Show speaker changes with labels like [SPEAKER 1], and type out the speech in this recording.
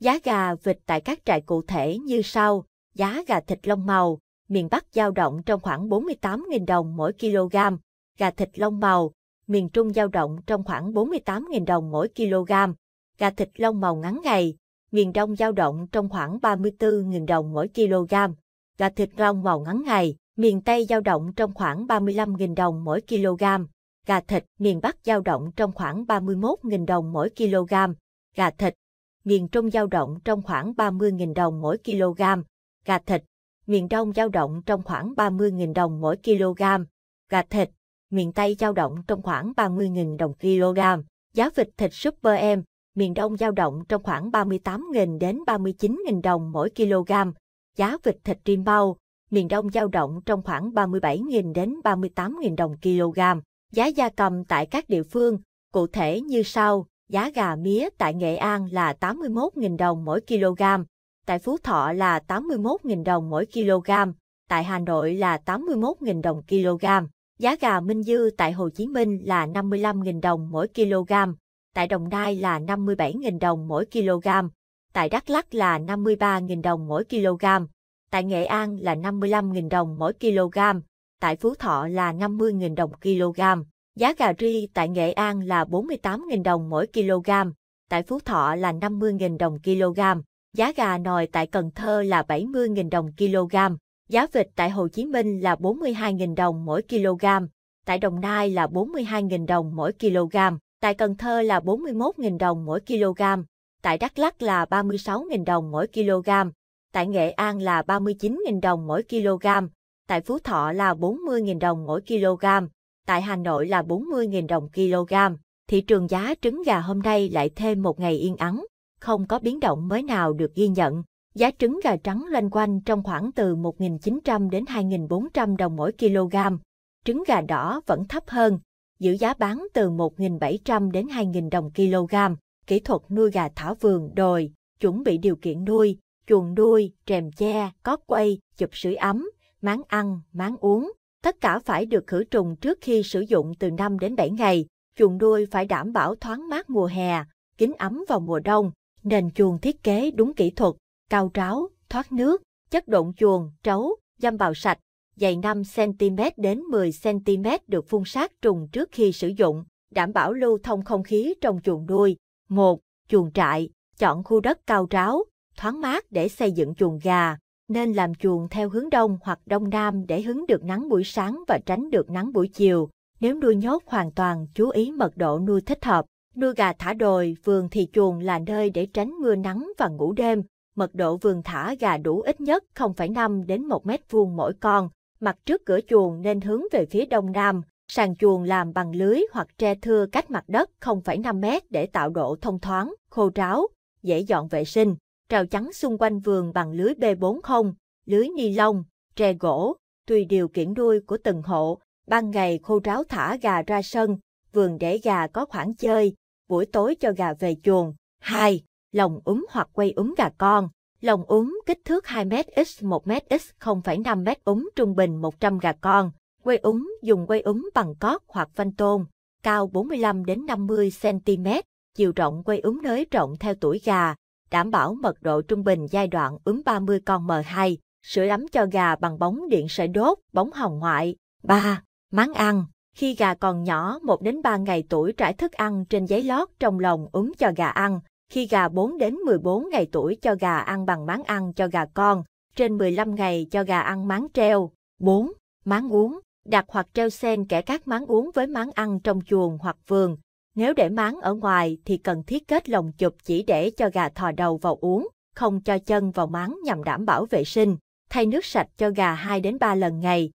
[SPEAKER 1] Giá gà vịt tại các trại cụ thể như sau, giá gà thịt lông màu, miền Bắc giao động trong khoảng 48.000 đồng mỗi kg, gà thịt lông màu, miền Trung giao động trong khoảng 48.000 đồng mỗi kg, gà thịt lông màu ngắn ngày, miền Đông giao động trong khoảng 34.000 đồng mỗi kg, gà thịt lông màu ngắn ngày, miền Tây giao động trong khoảng 35.000 đồng mỗi kg, gà thịt miền Bắc giao động trong khoảng 31.000 đồng mỗi kg, gà thịt miền Trung dao động trong khoảng 30.000 đồng mỗi kg, gà thịt, miền Đông dao động trong khoảng 30.000 đồng mỗi kg, gà thịt, miền Tây dao động trong khoảng 30.000 đồng kg, giá vịt thịt Super Em, miền Đông dao động trong khoảng 38.000 đến 39.000 đồng mỗi kg, giá vịt thịt rim bao, miền Đông dao động trong khoảng 37.000 đến 38.000 đồng kg, giá gia cầm tại các địa phương, cụ thể như sau. Giá gà mía tại Nghệ An là 81.000 đồng mỗi kg, tại Phú Thọ là 81.000 đồng mỗi kg, tại Hà Nội là 81.000 đồng kg. Giá gà Minh Dư tại Hồ Chí Minh là 55.000 đồng mỗi kg, tại Đồng Nai là 57.000 đồng mỗi kg, tại Đắk Lắk là 53.000 đồng mỗi kg, tại Nghệ An là 55.000 đồng mỗi kg, tại Phú Thọ là 50.000 đồng kg. Giá gà ri tại Nghệ An là 48.000 đồng mỗi kg, tại Phú Thọ là 50.000 đồng kg, giá gà nồi tại Cần Thơ là 70.000 đồng kg, giá vịt tại Hồ Chí Minh là 42.000 đồng mỗi kg, tại Đồng Nai là 42.000 đồng mỗi kg, tại Cần Thơ là 41.000 đồng mỗi kg, tại Đắk Lắk là 36.000 đồng mỗi kg, tại Nghệ An là 39.000 đồng mỗi kg, tại Phú Thọ là 40.000 đồng mỗi kg tại Hà Nội là 40.000 đồng kg. Thị trường giá trứng gà hôm nay lại thêm một ngày yên ắng, không có biến động mới nào được ghi nhận. Giá trứng gà trắng loanh quanh trong khoảng từ 1.900 đến 2.400 đồng mỗi kg. Trứng gà đỏ vẫn thấp hơn, giữ giá bán từ 1.700 đến 2.000 đồng kg. Kỹ thuật nuôi gà thả vườn đồi, chuẩn bị điều kiện nuôi, chuồng nuôi, rèm che, cót quay, chụp sưởi ấm, máng ăn, máng uống. Tất cả phải được khử trùng trước khi sử dụng từ 5 đến 7 ngày. Chuồng nuôi phải đảm bảo thoáng mát mùa hè, kín ấm vào mùa đông. Nền chuồng thiết kế đúng kỹ thuật, cao tráo, thoát nước, chất độn chuồng, trấu, dâm bào sạch, dày 5cm đến 10cm được phun sát trùng trước khi sử dụng, đảm bảo lưu thông không khí trong chuồng nuôi. 1. Chuồng trại, chọn khu đất cao tráo, thoáng mát để xây dựng chuồng gà, nên làm chuồng theo hướng đông hoặc đông nam để hứng được nắng buổi sáng và tránh được nắng buổi chiều. Nếu nuôi nhốt hoàn toàn, chú ý mật độ nuôi thích hợp. Nuôi gà thả đồi, vườn thì chuồng là nơi để tránh mưa nắng và ngủ đêm. Mật độ vườn thả gà đủ ít nhất 0,5 đến 1 mét vuông mỗi con. Mặt trước cửa chuồng nên hướng về phía đông nam. Sàn chuồng làm bằng lưới hoặc tre thưa cách mặt đất 0,5 mét để tạo độ thông thoáng, khô ráo, dễ dọn vệ sinh trào chắn xung quanh vườn bằng lưới B40, lưới ni lông, tre gỗ, tùy điều kiện nuôi của từng hộ, ban ngày khô ráo thả gà ra sân, vườn để gà có khoảng chơi, buổi tối cho gà về chuồng. 2. Lồng úm hoặc quay úm gà con. Lồng úm kích thước 2 m x 1 m x 0,5 m úm trung bình 100 gà con. Quay úm dùng quay úm bằng cót hoặc phanh tôn, cao 45 đến 50 cm, chiều rộng quay úm nới rộng theo tuổi gà, đảm bảo mật độ trung bình giai đoạn ướm 30 con M2, sữa ấm cho gà bằng bóng điện sợi đốt, bóng hồng ngoại. 3. Máng ăn Khi gà còn nhỏ 1 đến 3 ngày tuổi trải thức ăn trên giấy lót trong lồng úng cho gà ăn. Khi gà 4 đến 14 ngày tuổi cho gà ăn bằng máng ăn cho gà con, trên 15 ngày cho gà ăn máng treo. 4. Máng uống Đặt hoặc treo sen kẻ các máng uống với máng ăn trong chuồng hoặc vườn, nếu để máng ở ngoài thì cần thiết kết lồng chụp chỉ để cho gà thò đầu vào uống, không cho chân vào máng nhằm đảm bảo vệ sinh. Thay nước sạch cho gà 2 đến 3 lần ngày,